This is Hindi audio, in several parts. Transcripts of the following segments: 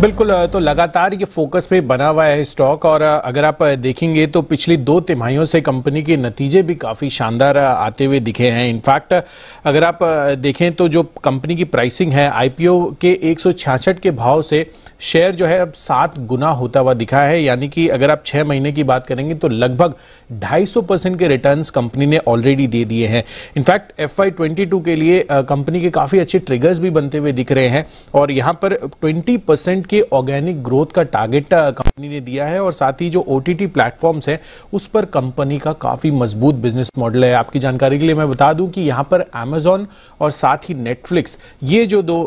बिल्कुल तो लगातार ये फोकस पे बना हुआ है स्टॉक और अगर आप देखेंगे तो पिछली दो तिमाहियों से कंपनी के नतीजे भी काफ़ी शानदार आते हुए दिखे हैं इनफैक्ट अगर आप देखें तो जो कंपनी की प्राइसिंग है आईपीओ के एक के भाव से शेयर जो है अब सात गुना होता हुआ दिखा है यानी कि अगर आप छः महीने की बात करेंगे तो लगभग ढाई परसेंट के रिटर्न कंपनी ने ऑलरेडी दे दिए हैं इनफैक्ट एफ के लिए कंपनी के काफ़ी अच्छे ट्रिगर्स भी बनते हुए दिख रहे हैं और यहाँ पर ट्वेंटी परसेंट के ऑर्गेनिक ग्रोथ का टारगेट कंपनी uh, ने दिया है और साथ ही जो ओ टी प्लेटफॉर्म्स है उस पर कंपनी का काफ़ी मजबूत बिजनेस मॉडल है आपकी जानकारी के लिए मैं बता दूं कि यहाँ पर अमेजोन और साथ ही नेटफ्लिक्स ये जो दो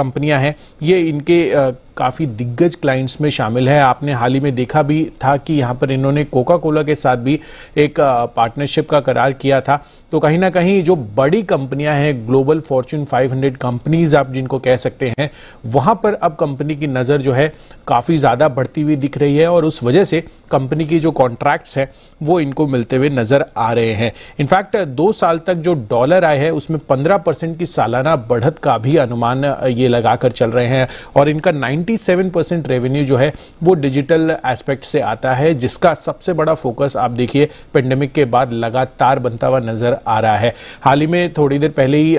कंपनियां uh, हैं ये इनके uh, काफ़ी दिग्गज क्लाइंट्स में शामिल है आपने हाल ही में देखा भी था कि यहाँ पर इन्होंने कोका कोला के साथ भी एक पार्टनरशिप का करार किया था तो कहीं ना कहीं जो बड़ी कंपनियां हैं ग्लोबल फॉर्च्यून 500 कंपनीज आप जिनको कह सकते हैं वहां पर अब कंपनी की नज़र जो है काफ़ी ज़्यादा बढ़ती हुई दिख रही है और उस वजह से कंपनी की जो कॉन्ट्रैक्ट्स है वो इनको मिलते हुए नज़र आ रहे हैं इनफैक्ट दो साल तक जो डॉलर आए है उसमें पंद्रह परसेंट की सालाना बढ़त का भी अनुमान ये लगाकर चल रहे हैं और इनका नाइन 97 परसेंट रेवेन्यू जो है वो डिजिटल एस्पेक्ट से आता है जिसका सबसे बड़ा फोकस आप देखिए पेंडेमिक के बाद लगातार बनता हुआ नजर आ रहा है हाल ही में थोड़ी देर पहले ही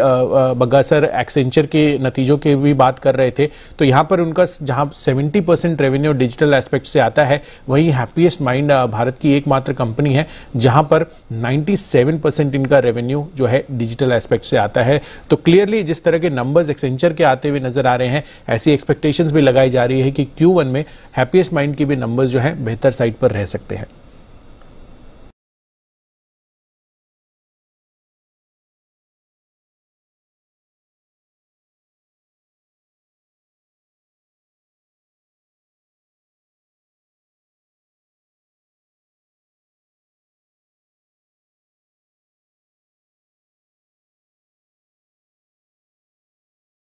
बगासर एक्सेंचर के नतीजों की भी बात कर रहे थे तो यहाँ पर उनका जहाँ seventy percent revenue digital aspect से आता है वहीं हैप्पीएस्ट माइंड भारत की एकमात्र कंपनी है जहाँ पर नाइन्टी परसेंट इनका रेवेन्यू जो है डिजिटल एस्पेक्ट से आता है तो क्लियरली जिस तरह के नंबर्स एक्सेंचर के आते हुए नजर आ रहे हैं ऐसी एक्सपेक्टेशन भी लगा लगाई जा रही है कि क्यू वन में हैप्पीएस्ट माइंड के भी नंबर्स जो हैं बेहतर साइड पर रह सकते हैं